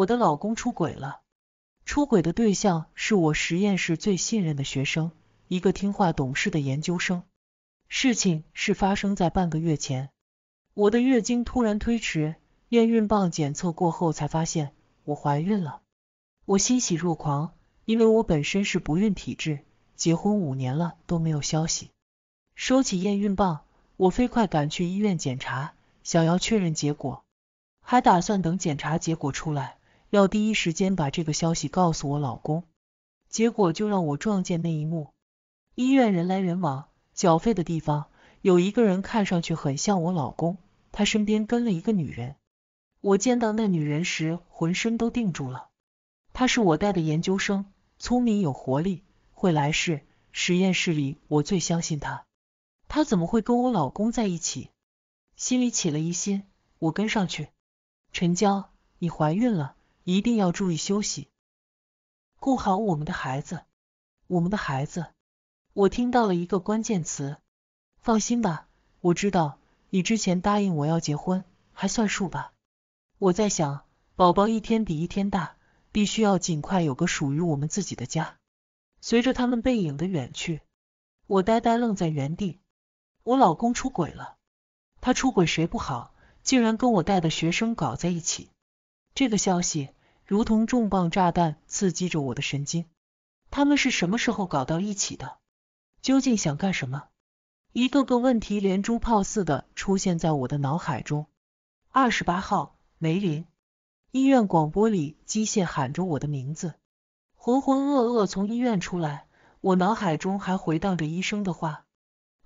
我的老公出轨了，出轨的对象是我实验室最信任的学生，一个听话懂事的研究生。事情是发生在半个月前，我的月经突然推迟，验孕棒检测过后才发现我怀孕了。我欣喜若狂，因为我本身是不孕体质，结婚五年了都没有消息。收起验孕棒，我飞快赶去医院检查，想要确认结果，还打算等检查结果出来。要第一时间把这个消息告诉我老公，结果就让我撞见那一幕。医院人来人往，缴费的地方有一个人看上去很像我老公，他身边跟了一个女人。我见到那女人时，浑身都定住了。她是我带的研究生，聪明有活力，会来事。实验室里我最相信她，她怎么会跟我老公在一起？心里起了疑心，我跟上去。陈娇，你怀孕了。一定要注意休息，顾好我们的孩子，我们的孩子。我听到了一个关键词，放心吧，我知道你之前答应我要结婚还算数吧。我在想，宝宝一天比一天大，必须要尽快有个属于我们自己的家。随着他们背影的远去，我呆呆愣在原地。我老公出轨了，他出轨谁不好，竟然跟我带的学生搞在一起，这个消息。如同重磅炸弹刺激着我的神经，他们是什么时候搞到一起的？究竟想干什么？一个个问题连珠炮似的出现在我的脑海中。二十八号，梅林，医院广播里机械喊着我的名字。浑浑噩噩从医院出来，我脑海中还回荡着医生的话：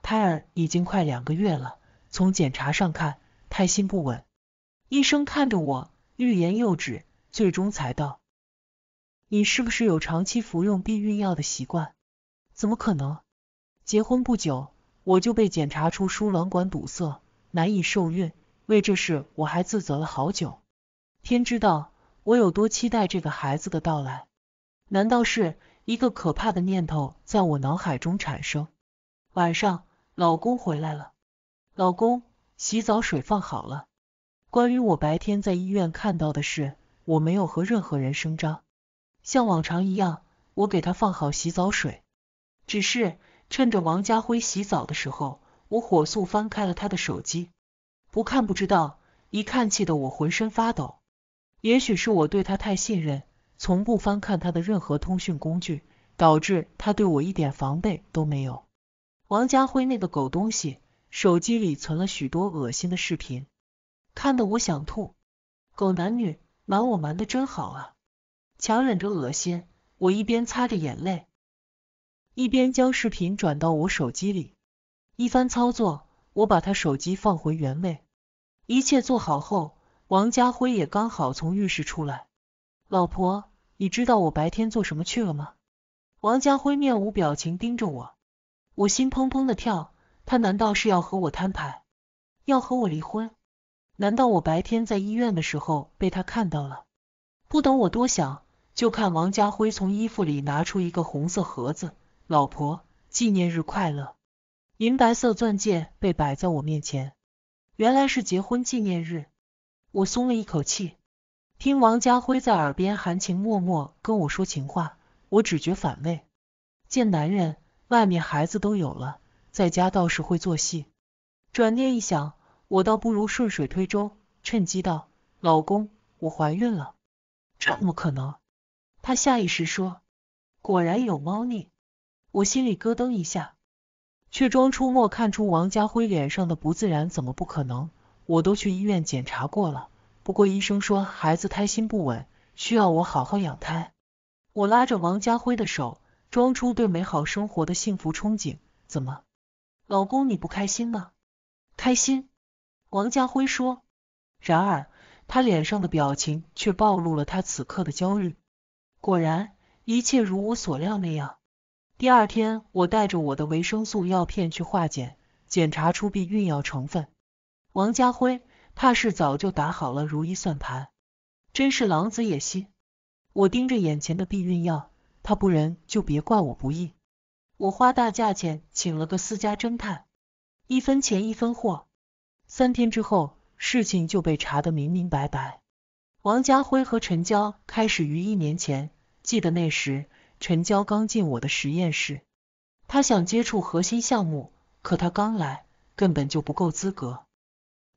胎儿已经快两个月了，从检查上看，胎心不稳。医生看着我，欲言又止。最终才道：“你是不是有长期服用避孕药的习惯？怎么可能？结婚不久，我就被检查出输卵管堵塞，难以受孕。为这事，我还自责了好久。天知道我有多期待这个孩子的到来。难道是一个可怕的念头在我脑海中产生？晚上，老公回来了，老公，洗澡水放好了。关于我白天在医院看到的事。我没有和任何人声张，像往常一样，我给他放好洗澡水。只是趁着王家辉洗澡的时候，我火速翻开了他的手机。不看不知道，一看气得我浑身发抖。也许是我对他太信任，从不翻看他的任何通讯工具，导致他对我一点防备都没有。王家辉那个狗东西，手机里存了许多恶心的视频，看得我想吐。狗男女！瞒我瞒的真好啊！强忍着恶心，我一边擦着眼泪，一边将视频转到我手机里。一番操作，我把他手机放回原位。一切做好后，王家辉也刚好从浴室出来。老婆，你知道我白天做什么去了吗？王家辉面无表情盯着我，我心砰砰的跳。他难道是要和我摊牌，要和我离婚？难道我白天在医院的时候被他看到了？不等我多想，就看王家辉从衣服里拿出一个红色盒子，老婆，纪念日快乐。银白色钻戒被摆在我面前，原来是结婚纪念日，我松了一口气。听王家辉在耳边含情脉脉跟我说情话，我只觉反胃。见男人，外面孩子都有了，在家倒是会做戏。转念一想。我倒不如顺水推舟，趁机道：“老公，我怀孕了。”这怎么可能？他下意识说：“果然有猫腻。”我心里咯噔一下，却装出没看出王家辉脸上的不自然。怎么不可能？我都去医院检查过了，不过医生说孩子胎心不稳，需要我好好养胎。我拉着王家辉的手，装出对美好生活的幸福憧憬。怎么，老公你不开心吗？开心。王家辉说，然而他脸上的表情却暴露了他此刻的焦虑。果然，一切如我所料那样。第二天，我带着我的维生素药片去化检，检查出避孕药成分。王家辉怕是早就打好了如意算盘，真是狼子野心！我盯着眼前的避孕药，他不仁就别怪我不义。我花大价钱请了个私家侦探，一分钱一分货。三天之后，事情就被查得明明白白。王家辉和陈娇开始于一年前，记得那时陈娇刚进我的实验室，她想接触核心项目，可她刚来，根本就不够资格。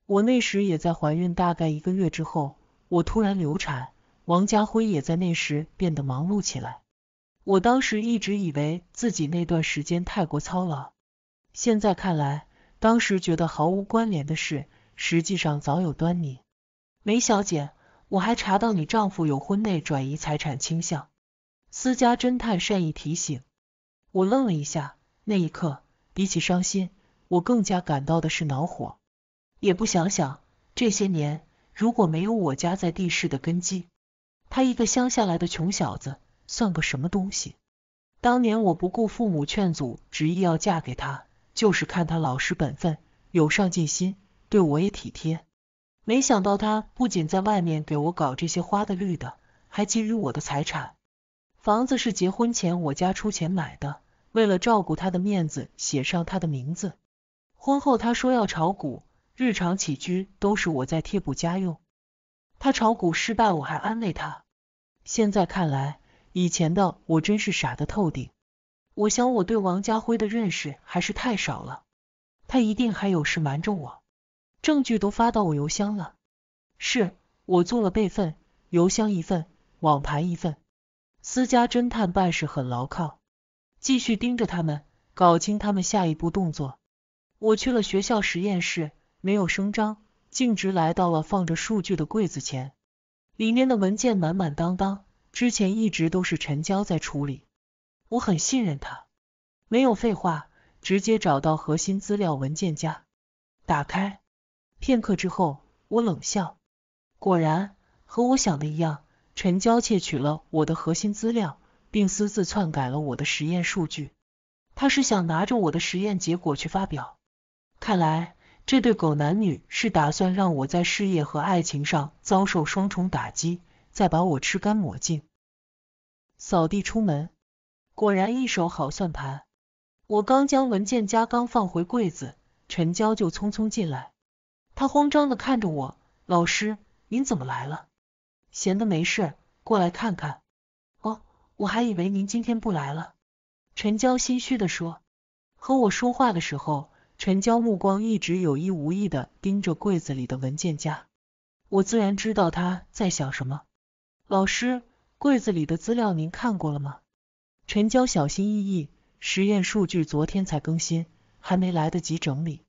我那时也在怀孕，大概一个月之后，我突然流产。王家辉也在那时变得忙碌起来。我当时一直以为自己那段时间太过操劳，现在看来。当时觉得毫无关联的事，实际上早有端倪。梅小姐，我还查到你丈夫有婚内转移财产倾向。私家侦探善意提醒。我愣了一下，那一刻，比起伤心，我更加感到的是恼火。也不想想，这些年如果没有我家在地市的根基，他一个乡下来的穷小子算个什么东西？当年我不顾父母劝阻，执意要嫁给他。就是看他老实本分，有上进心，对我也体贴。没想到他不仅在外面给我搞这些花的绿的，还觊觎我的财产。房子是结婚前我家出钱买的，为了照顾他的面子，写上他的名字。婚后他说要炒股，日常起居都是我在贴补家用。他炒股失败，我还安慰他。现在看来，以前的我真是傻的透顶。我想我对王家辉的认识还是太少了，他一定还有事瞒着我。证据都发到我邮箱了，是我做了备份，邮箱一份，网盘一份。私家侦探办事很牢靠，继续盯着他们，搞清他们下一步动作。我去了学校实验室，没有声张，径直来到了放着数据的柜子前，里面的文件满满当当，之前一直都是陈娇在处理。我很信任他，没有废话，直接找到核心资料文件夹，打开。片刻之后，我冷笑，果然和我想的一样，陈娇窃取了我的核心资料，并私自篡改了我的实验数据。他是想拿着我的实验结果去发表。看来这对狗男女是打算让我在事业和爱情上遭受双重打击，再把我吃干抹净，扫地出门。果然一手好算盘，我刚将文件夹刚放回柜子，陈娇就匆匆进来。她慌张的看着我，老师，您怎么来了？闲的没事，过来看看。哦，我还以为您今天不来了。陈娇心虚的说。和我说话的时候，陈娇目光一直有意无意的盯着柜子里的文件夹，我自然知道她在想什么。老师，柜子里的资料您看过了吗？陈娇小心翼翼，实验数据昨天才更新，还没来得及整理。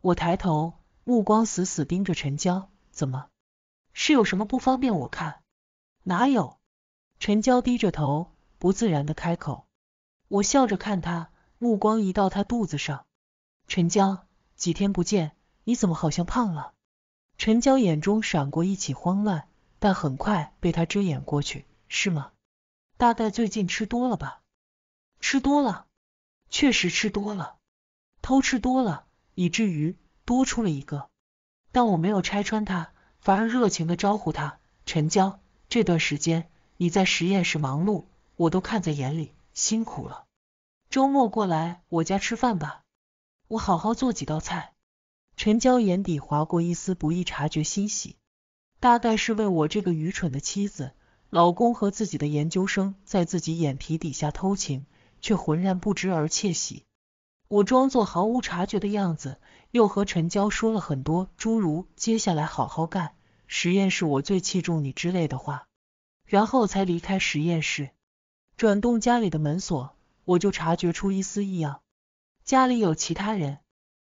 我抬头，目光死死盯着陈娇，怎么？是有什么不方便我看？哪有？陈娇低着头，不自然的开口。我笑着看她，目光移到她肚子上。陈娇，几天不见，你怎么好像胖了？陈娇眼中闪过一起慌乱，但很快被她遮掩过去，是吗？大概最近吃多了吧，吃多了，确实吃多了，偷吃多了，以至于多出了一个。但我没有拆穿他，反而热情的招呼他。陈娇，这段时间你在实验室忙碌，我都看在眼里，辛苦了。周末过来我家吃饭吧，我好好做几道菜。陈娇眼底划过一丝不易察觉欣喜，大概是为我这个愚蠢的妻子。老公和自己的研究生在自己眼皮底下偷情，却浑然不知而窃喜。我装作毫无察觉的样子，又和陈娇说了很多诸如“接下来好好干，实验室我最器重你”之类的话，然后才离开实验室。转动家里的门锁，我就察觉出一丝异样，家里有其他人。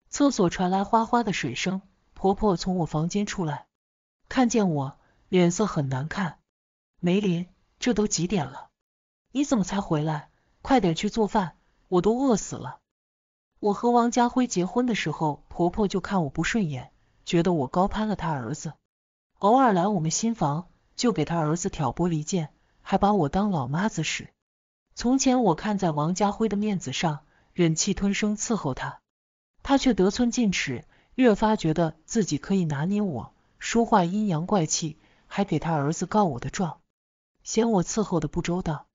厕所传来哗哗的水声，婆婆从我房间出来，看见我，脸色很难看。梅林，这都几点了？你怎么才回来？快点去做饭，我都饿死了。我和王家辉结婚的时候，婆婆就看我不顺眼，觉得我高攀了她儿子。偶尔来我们新房，就给她儿子挑拨离间，还把我当老妈子使。从前我看在王家辉的面子上，忍气吞声伺候他，他却得寸进尺，越发觉得自己可以拿捏我，说话阴阳怪气，还给他儿子告我的状。嫌我伺候的不周到，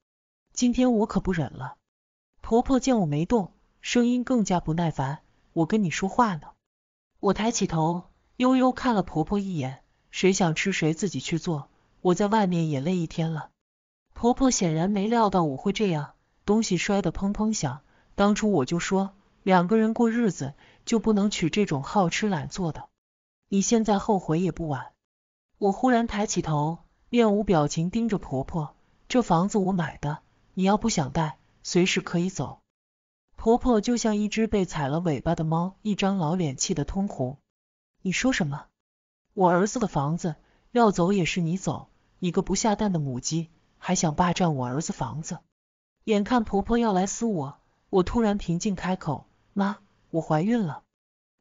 今天我可不忍了。婆婆见我没动，声音更加不耐烦。我跟你说话呢。我抬起头，悠悠看了婆婆一眼。谁想吃谁自己去做，我在外面也累一天了。婆婆显然没料到我会这样，东西摔得砰砰响。当初我就说，两个人过日子就不能娶这种好吃懒做的。你现在后悔也不晚。我忽然抬起头。面无表情盯着婆婆，这房子我买的，你要不想带，随时可以走。婆婆就像一只被踩了尾巴的猫，一张老脸气得通红。你说什么？我儿子的房子，要走也是你走，你个不下蛋的母鸡，还想霸占我儿子房子？眼看婆婆要来撕我，我突然平静开口，妈，我怀孕了。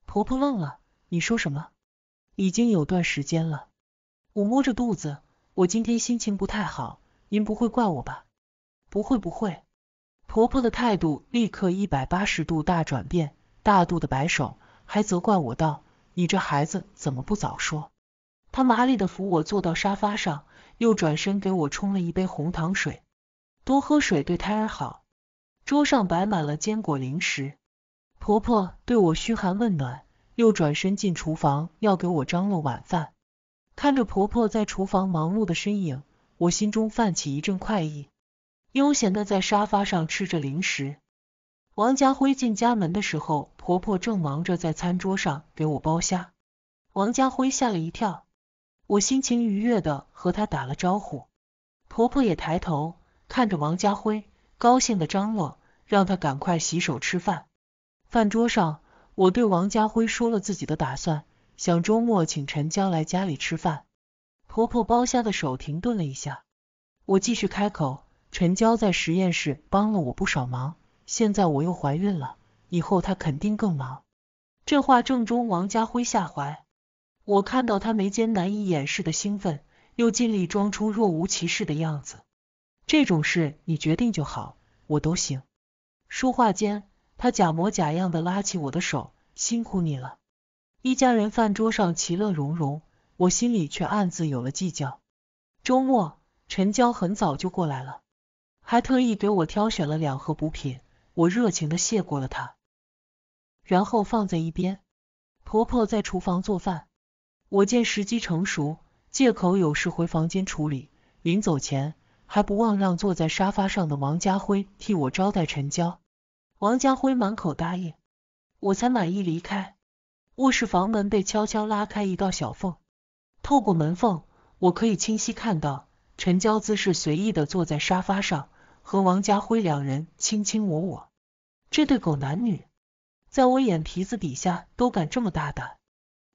婆婆愣了，你说什么？已经有段时间了。我摸着肚子。我今天心情不太好，您不会怪我吧？不会不会，婆婆的态度立刻一百八十度大转变，大度的摆手，还责怪我道：“你这孩子怎么不早说？”她麻利的扶我坐到沙发上，又转身给我冲了一杯红糖水，多喝水对胎儿好。桌上摆满了坚果零食，婆婆对我嘘寒问暖，又转身进厨房要给我张罗晚饭。看着婆婆在厨房忙碌的身影，我心中泛起一阵快意，悠闲的在沙发上吃着零食。王家辉进家门的时候，婆婆正忙着在餐桌上给我剥虾。王家辉吓了一跳，我心情愉悦的和他打了招呼，婆婆也抬头看着王家辉，高兴的张罗，让他赶快洗手吃饭。饭桌上，我对王家辉说了自己的打算。想周末请陈娇来家里吃饭，婆婆剥虾的手停顿了一下，我继续开口。陈娇在实验室帮了我不少忙，现在我又怀孕了，以后她肯定更忙。这话正中王家辉下怀，我看到他眉间难以掩饰的兴奋，又尽力装出若无其事的样子。这种事你决定就好，我都行。说话间，他假模假样的拉起我的手，辛苦你了。一家人饭桌上其乐融融，我心里却暗自有了计较。周末，陈娇很早就过来了，还特意给我挑选了两盒补品，我热情的谢过了她，然后放在一边。婆婆在厨房做饭，我见时机成熟，借口有事回房间处理，临走前还不忘让坐在沙发上的王家辉替我招待陈娇，王家辉满口答应，我才满意离开。卧室房门被悄悄拉开一道小缝，透过门缝，我可以清晰看到陈娇姿是随意的坐在沙发上，和王家辉两人卿卿我我。这对狗男女，在我眼皮子底下都敢这么大胆。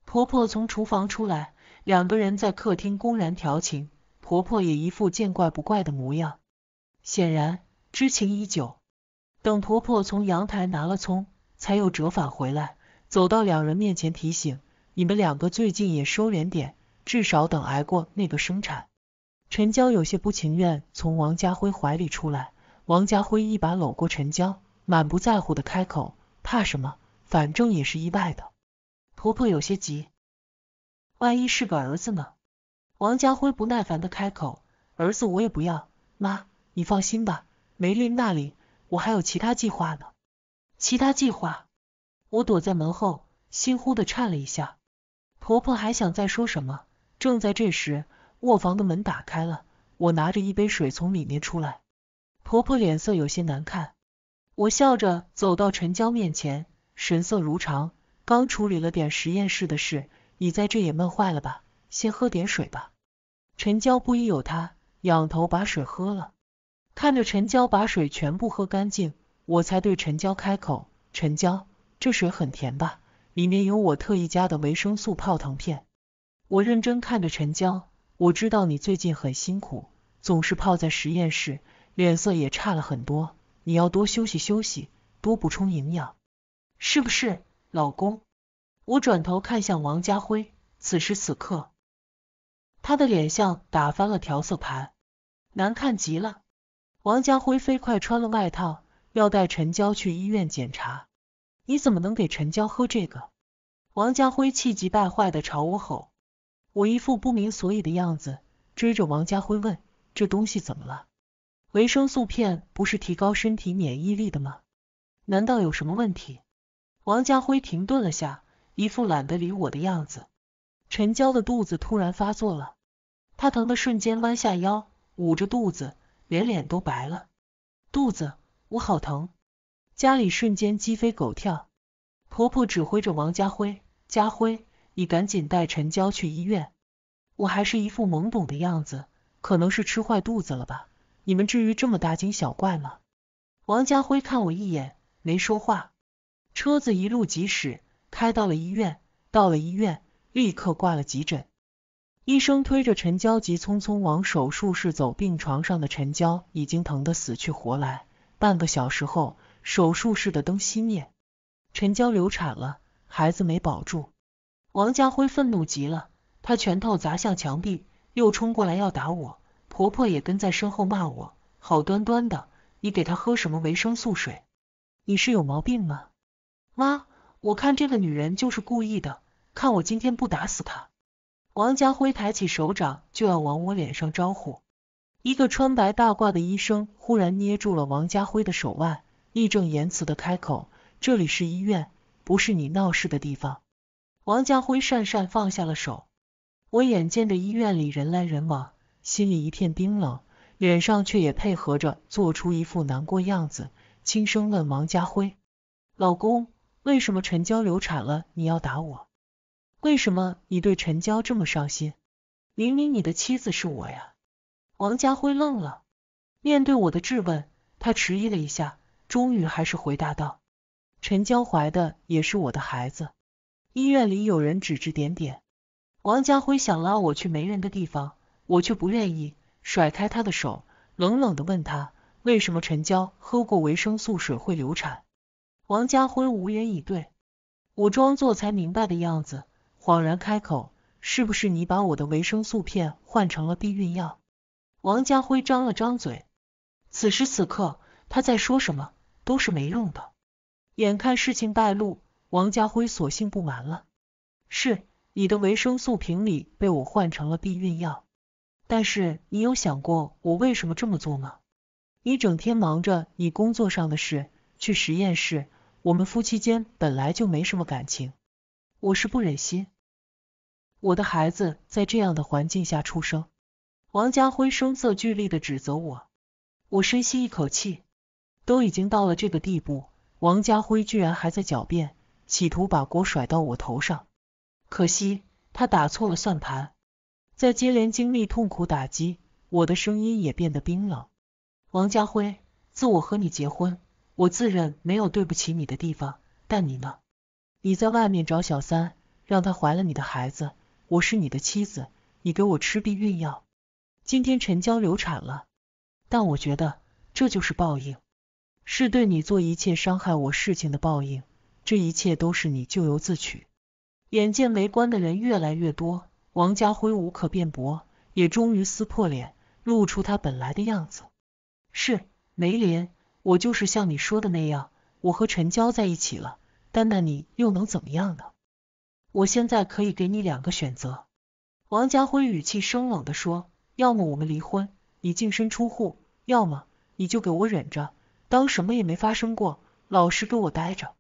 婆婆从厨房出来，两个人在客厅公然调情，婆婆也一副见怪不怪的模样，显然知情已久。等婆婆从阳台拿了葱，才又折返回来。走到两人面前，提醒你们两个最近也收敛点，至少等挨过那个生产。陈娇有些不情愿从王家辉怀里出来，王家辉一把搂过陈娇，满不在乎的开口：怕什么？反正也是意外的。婆婆有些急，万一是个儿子呢？王家辉不耐烦的开口：儿子我也不要，妈，你放心吧，梅林那里我还有其他计划呢。其他计划？我躲在门后，心忽地颤了一下。婆婆还想再说什么，正在这时，卧房的门打开了，我拿着一杯水从里面出来。婆婆脸色有些难看。我笑着走到陈娇面前，神色如常。刚处理了点实验室的事，你在这也闷坏了吧？先喝点水吧。陈娇不疑有他，仰头把水喝了。看着陈娇把水全部喝干净，我才对陈娇开口，陈娇。这水很甜吧？里面有我特意加的维生素泡腾片。我认真看着陈娇，我知道你最近很辛苦，总是泡在实验室，脸色也差了很多。你要多休息休息，多补充营养，是不是，老公？我转头看向王家辉，此时此刻，他的脸像打翻了调色盘，难看极了。王家辉飞快穿了外套，要带陈娇去医院检查。你怎么能给陈娇喝这个？王家辉气急败坏的朝我吼。我一副不明所以的样子，追着王家辉问：这东西怎么了？维生素片不是提高身体免疫力的吗？难道有什么问题？王家辉停顿了下，一副懒得理我的样子。陈娇的肚子突然发作了，她疼的瞬间弯下腰，捂着肚子，连脸都白了。肚子，我好疼。家里瞬间鸡飞狗跳，婆婆指挥着王家辉：“家辉，你赶紧带陈娇去医院。”我还是一副懵懂的样子，可能是吃坏肚子了吧？你们至于这么大惊小怪吗？王家辉看我一眼，没说话。车子一路疾驶，开到了医院。到了医院，立刻挂了急诊。医生推着陈娇急匆匆往手术室走，病床上的陈娇已经疼得死去活来。半个小时后。手术室的灯熄灭，陈娇流产了，孩子没保住。王家辉愤怒极了，他拳头砸向墙壁，又冲过来要打我。婆婆也跟在身后骂我，好端端的，你给她喝什么维生素水？你是有毛病吗？妈，我看这个女人就是故意的，看我今天不打死她！王家辉抬起手掌就要往我脸上招呼，一个穿白大褂的医生忽然捏住了王家辉的手腕。义正言辞的开口：“这里是医院，不是你闹事的地方。”王家辉讪讪放下了手。我眼见着医院里人来人往，心里一片冰冷，脸上却也配合着做出一副难过样子，轻声问王家辉：“老公，为什么陈娇流产了，你要打我？为什么你对陈娇这么上心？明明你的妻子是我呀！”王家辉愣了，面对我的质问，他迟疑了一下。终于还是回答道：“陈娇怀的也是我的孩子。”医院里有人指指点点，王家辉想拉我去没人的地方，我却不愿意，甩开他的手，冷冷的问他，为什么陈娇喝过维生素水会流产？王家辉无言以对，我装作才明白的样子，恍然开口：“是不是你把我的维生素片换成了避孕药？”王家辉张了张嘴，此时此刻他在说什么？都是没用的。眼看事情败露，王家辉索性不瞒了。是你的维生素瓶里被我换成了避孕药，但是你有想过我为什么这么做吗？你整天忙着你工作上的事，去实验室，我们夫妻间本来就没什么感情，我是不忍心，我的孩子在这样的环境下出生。王家辉声色俱厉的指责我，我深吸一口气。都已经到了这个地步，王家辉居然还在狡辩，企图把锅甩到我头上。可惜他打错了算盘。在接连经历痛苦打击，我的声音也变得冰冷。王家辉，自我和你结婚，我自认没有对不起你的地方，但你呢？你在外面找小三，让她怀了你的孩子。我是你的妻子，你给我吃避孕药。今天陈娇流产了，但我觉得这就是报应。是对你做一切伤害我事情的报应，这一切都是你咎由自取。眼见围观的人越来越多，王家辉无可辩驳，也终于撕破脸，露出他本来的样子。是，梅林，我就是像你说的那样，我和陈娇在一起了，但那你又能怎么样呢？我现在可以给你两个选择。王家辉语气生冷的说，要么我们离婚，你净身出户，要么你就给我忍着。当什么也没发生过，老实给我待着。”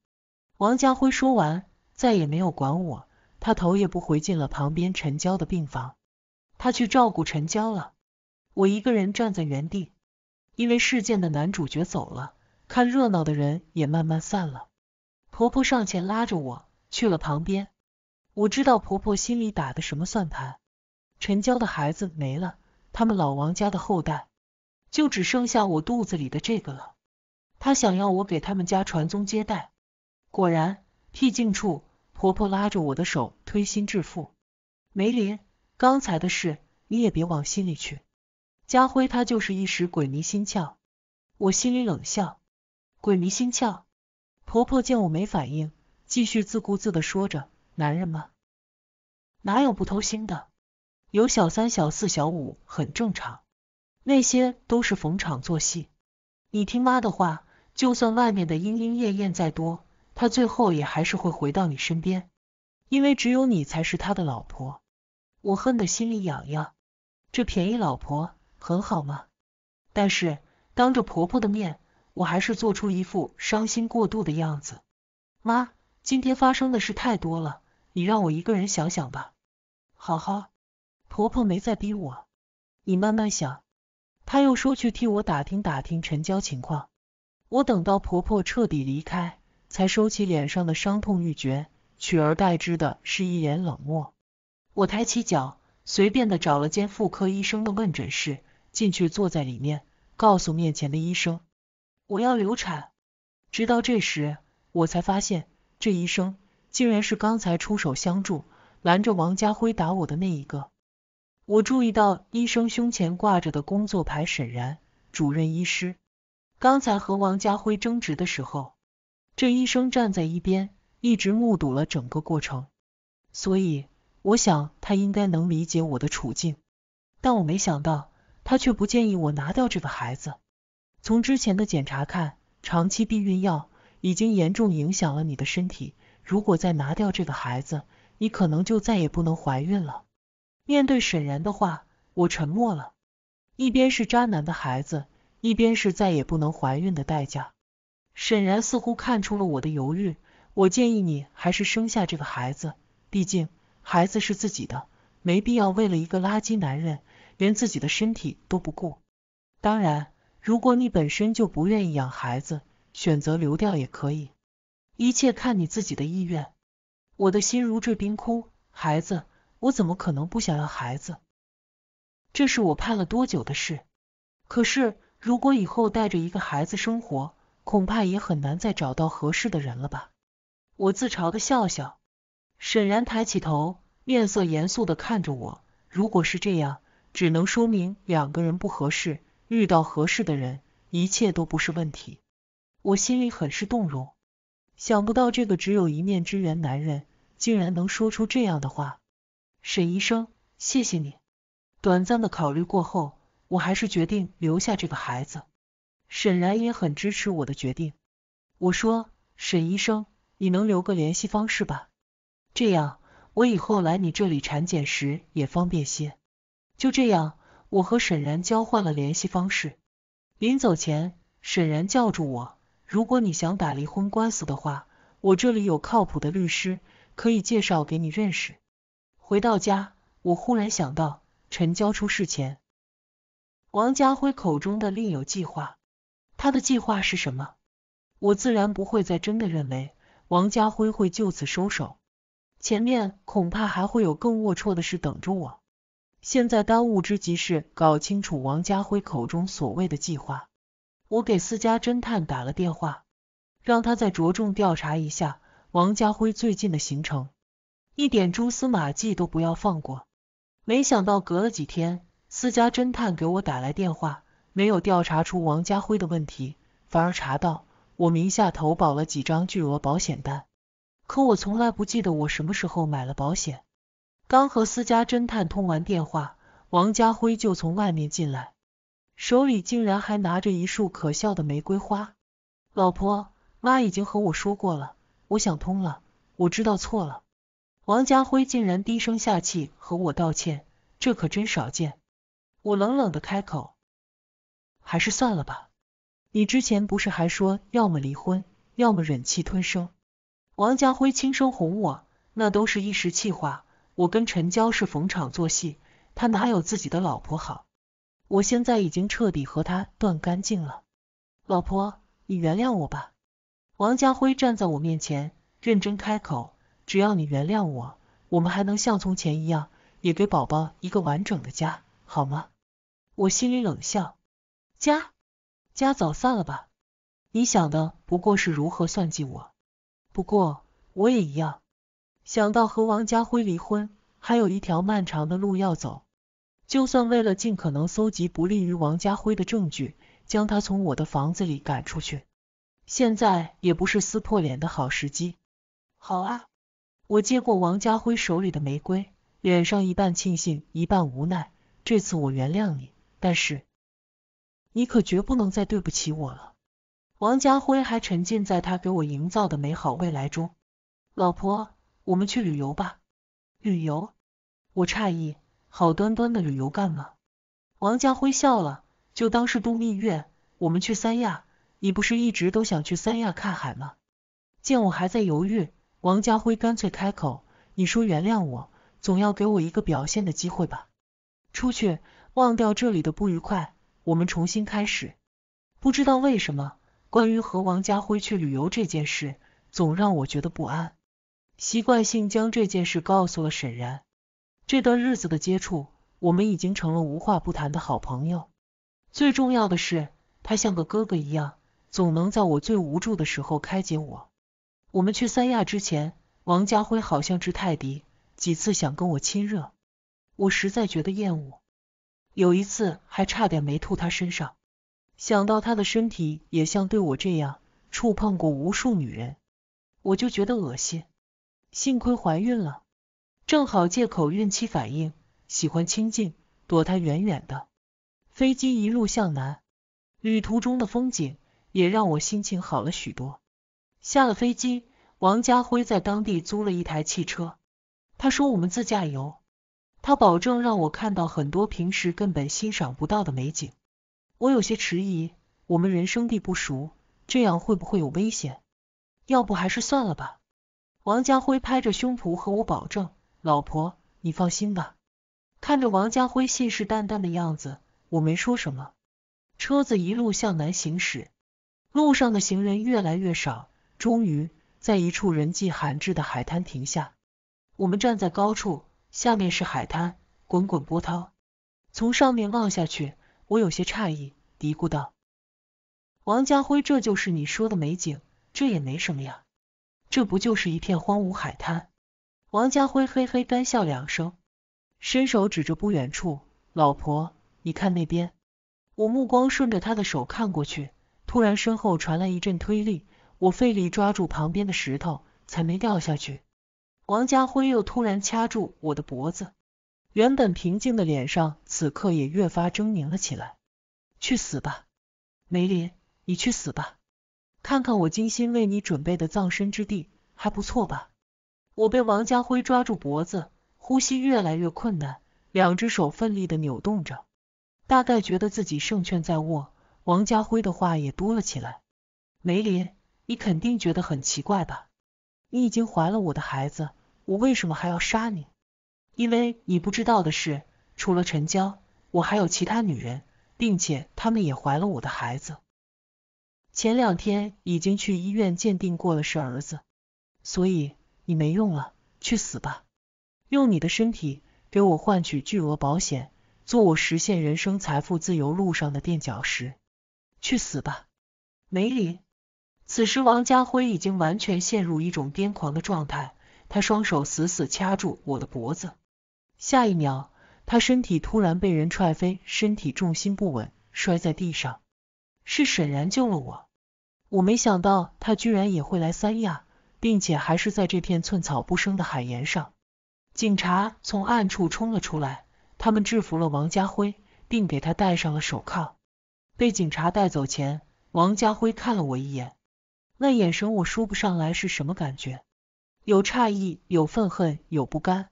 王家辉说完，再也没有管我，他头也不回进了旁边陈娇的病房。他去照顾陈娇了。我一个人站在原地，因为事件的男主角走了，看热闹的人也慢慢散了。婆婆上前拉着我去了旁边。我知道婆婆心里打的什么算盘。陈娇的孩子没了，他们老王家的后代，就只剩下我肚子里的这个了。她想要我给他们家传宗接代，果然僻静处，婆婆拉着我的手，推心置腹。梅林，刚才的事你也别往心里去，家辉他就是一时鬼迷心窍。我心里冷笑，鬼迷心窍。婆婆见我没反应，继续自顾自的说着，男人嘛，哪有不偷腥的？有小三、小四、小五很正常，那些都是逢场作戏。你听妈的话。就算外面的莺莺燕燕再多，他最后也还是会回到你身边，因为只有你才是他的老婆。我恨得心里痒痒，这便宜老婆很好吗？但是当着婆婆的面，我还是做出一副伤心过度的样子。妈，今天发生的事太多了，你让我一个人想想吧。好好，婆婆没再逼我，你慢慢想。她又说去替我打听打听陈娇情况。我等到婆婆彻底离开，才收起脸上的伤痛欲绝，取而代之的是一脸冷漠。我抬起脚，随便的找了间妇科医生的问诊室，进去坐在里面，告诉面前的医生，我要流产。直到这时，我才发现，这医生竟然是刚才出手相助，拦着王家辉打我的那一个。我注意到医生胸前挂着的工作牌沈然，主任医师。刚才和王家辉争执的时候，这医生站在一边，一直目睹了整个过程，所以我想他应该能理解我的处境，但我没想到他却不建议我拿掉这个孩子。从之前的检查看，长期避孕药已经严重影响了你的身体，如果再拿掉这个孩子，你可能就再也不能怀孕了。面对沈然的话，我沉默了。一边是渣男的孩子。一边是再也不能怀孕的代价，沈然似乎看出了我的犹豫，我建议你还是生下这个孩子，毕竟孩子是自己的，没必要为了一个垃圾男人连自己的身体都不顾。当然，如果你本身就不愿意养孩子，选择流掉也可以，一切看你自己的意愿。我的心如坠冰窟，孩子，我怎么可能不想要孩子？这是我盼了多久的事，可是。如果以后带着一个孩子生活，恐怕也很难再找到合适的人了吧？我自嘲的笑笑。沈然抬起头，面色严肃的看着我。如果是这样，只能说明两个人不合适。遇到合适的人，一切都不是问题。我心里很是动容，想不到这个只有一面之缘男人，竟然能说出这样的话。沈医生，谢谢你。短暂的考虑过后。我还是决定留下这个孩子，沈然也很支持我的决定。我说，沈医生，你能留个联系方式吧，这样我以后来你这里产检时也方便些。就这样，我和沈然交换了联系方式。临走前，沈然叫住我，如果你想打离婚官司的话，我这里有靠谱的律师，可以介绍给你认识。回到家，我忽然想到陈娇出事前。王家辉口中的另有计划，他的计划是什么？我自然不会再真的认为王家辉会就此收手，前面恐怕还会有更龌龊的事等着我。现在当务之急是搞清楚王家辉口中所谓的计划。我给私家侦探打了电话，让他再着重调查一下王家辉最近的行程，一点蛛丝马迹都不要放过。没想到隔了几天。私家侦探给我打来电话，没有调查出王家辉的问题，反而查到我名下投保了几张巨额保险单。可我从来不记得我什么时候买了保险。刚和私家侦探通完电话，王家辉就从外面进来，手里竟然还拿着一束可笑的玫瑰花。老婆，妈已经和我说过了，我想通了，我知道错了。王家辉竟然低声下气和我道歉，这可真少见。我冷冷的开口，还是算了吧。你之前不是还说，要么离婚，要么忍气吞声。王家辉轻声哄我，那都是一时气话。我跟陈娇是逢场作戏，她哪有自己的老婆好？我现在已经彻底和他断干净了。老婆，你原谅我吧。王家辉站在我面前，认真开口，只要你原谅我，我们还能像从前一样，也给宝宝一个完整的家，好吗？我心里冷笑，家家早散了吧？你想的不过是如何算计我，不过我也一样。想到和王家辉离婚，还有一条漫长的路要走，就算为了尽可能搜集不利于王家辉的证据，将他从我的房子里赶出去，现在也不是撕破脸的好时机。好啊，我接过王家辉手里的玫瑰，脸上一半庆幸，一半无奈。这次我原谅你。但是，你可绝不能再对不起我了。王家辉还沉浸在他给我营造的美好未来中。老婆，我们去旅游吧。旅游？我诧异，好端端的旅游干嘛？王家辉笑了，就当是度蜜月。我们去三亚，你不是一直都想去三亚看海吗？见我还在犹豫，王家辉干脆开口：“你说原谅我，总要给我一个表现的机会吧。”出去。忘掉这里的不愉快，我们重新开始。不知道为什么，关于和王家辉去旅游这件事，总让我觉得不安。习惯性将这件事告诉了沈然。这段日子的接触，我们已经成了无话不谈的好朋友。最重要的是，他像个哥哥一样，总能在我最无助的时候开解我。我们去三亚之前，王家辉好像只泰迪，几次想跟我亲热，我实在觉得厌恶。有一次还差点没吐他身上，想到他的身体也像对我这样触碰过无数女人，我就觉得恶心。幸亏怀孕了，正好借口孕期反应，喜欢清静，躲他远远的。飞机一路向南，旅途中的风景也让我心情好了许多。下了飞机，王家辉在当地租了一台汽车，他说我们自驾游。他保证让我看到很多平时根本欣赏不到的美景。我有些迟疑，我们人生地不熟，这样会不会有危险？要不还是算了吧。王家辉拍着胸脯和我保证，老婆，你放心吧。看着王家辉信誓旦旦的样子，我没说什么。车子一路向南行驶，路上的行人越来越少，终于在一处人迹罕至的海滩停下。我们站在高处。下面是海滩，滚滚波涛。从上面望下去，我有些诧异，嘀咕道：“王家辉，这就是你说的美景？这也没什么呀，这不就是一片荒芜海滩？”王家辉嘿嘿干笑两声，伸手指着不远处：“老婆，你看那边。”我目光顺着他的手看过去，突然身后传来一阵推力，我费力抓住旁边的石头，才没掉下去。王家辉又突然掐住我的脖子，原本平静的脸上，此刻也越发狰狞了起来。去死吧，梅林，你去死吧！看看我精心为你准备的葬身之地，还不错吧？我被王家辉抓住脖子，呼吸越来越困难，两只手奋力的扭动着。大概觉得自己胜券在握，王家辉的话也多了起来。梅林，你肯定觉得很奇怪吧？你已经怀了我的孩子，我为什么还要杀你？因为你不知道的是，除了陈娇，我还有其他女人，并且她们也怀了我的孩子。前两天已经去医院鉴定过了，是儿子。所以你没用了，去死吧！用你的身体给我换取巨额保险，做我实现人生财富自由路上的垫脚石。去死吧，梅林。此时，王家辉已经完全陷入一种癫狂的状态，他双手死死掐住我的脖子。下一秒，他身体突然被人踹飞，身体重心不稳，摔在地上。是沈然救了我。我没想到他居然也会来三亚，并且还是在这片寸草不生的海沿上。警察从暗处冲了出来，他们制服了王家辉，并给他戴上了手铐。被警察带走前，王家辉看了我一眼。那眼神，我说不上来是什么感觉，有诧异，有愤恨，有不甘。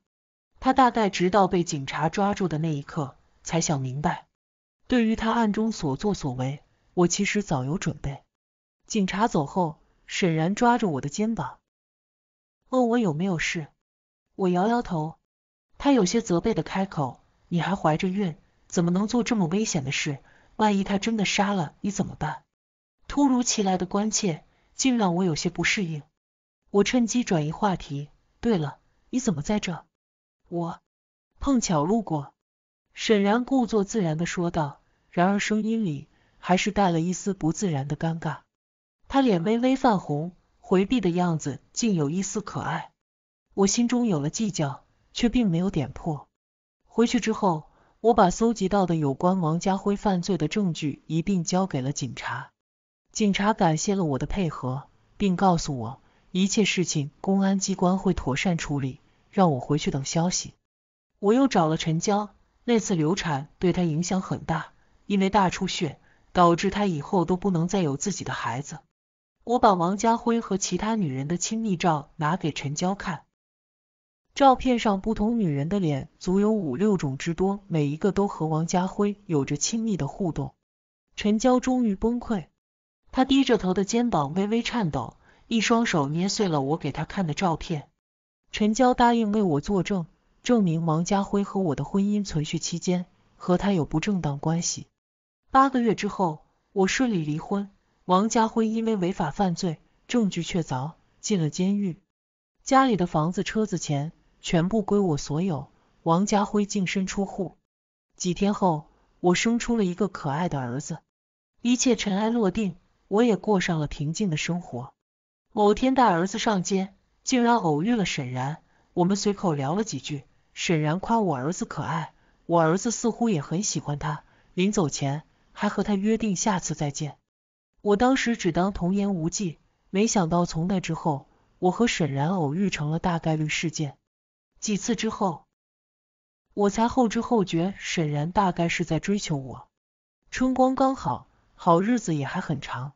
他大概直到被警察抓住的那一刻，才想明白，对于他暗中所作所为，我其实早有准备。警察走后，沈然抓住我的肩膀，问我有没有事。我摇摇头，他有些责备的开口：“你还怀着孕，怎么能做这么危险的事？万一他真的杀了你怎么办？”突如其来的关切。竟让我有些不适应，我趁机转移话题。对了，你怎么在这？我碰巧路过。沈然故作自然的说道，然而声音里还是带了一丝不自然的尴尬。他脸微微泛红，回避的样子竟有一丝可爱。我心中有了计较，却并没有点破。回去之后，我把搜集到的有关王家辉犯罪的证据一并交给了警察。警察感谢了我的配合，并告诉我一切事情公安机关会妥善处理，让我回去等消息。我又找了陈娇，那次流产对她影响很大，因为大出血导致她以后都不能再有自己的孩子。我把王家辉和其他女人的亲密照拿给陈娇看，照片上不同女人的脸足有五六种之多，每一个都和王家辉有着亲密的互动。陈娇终于崩溃。他低着头的肩膀微微颤抖，一双手捏碎了我给他看的照片。陈娇答应为我作证，证明王家辉和我的婚姻存续期间和他有不正当关系。八个月之后，我顺利离婚，王家辉因为违法犯罪，证据确凿，进了监狱。家里的房子、车子、钱全部归我所有，王家辉净身出户。几天后，我生出了一个可爱的儿子，一切尘埃落定。我也过上了平静的生活。某天带儿子上街，竟然偶遇了沈然。我们随口聊了几句，沈然夸我儿子可爱，我儿子似乎也很喜欢他。临走前还和他约定下次再见。我当时只当童言无忌，没想到从那之后，我和沈然偶遇成了大概率事件。几次之后，我才后知后觉，沈然大概是在追求我。春光刚好，好日子也还很长。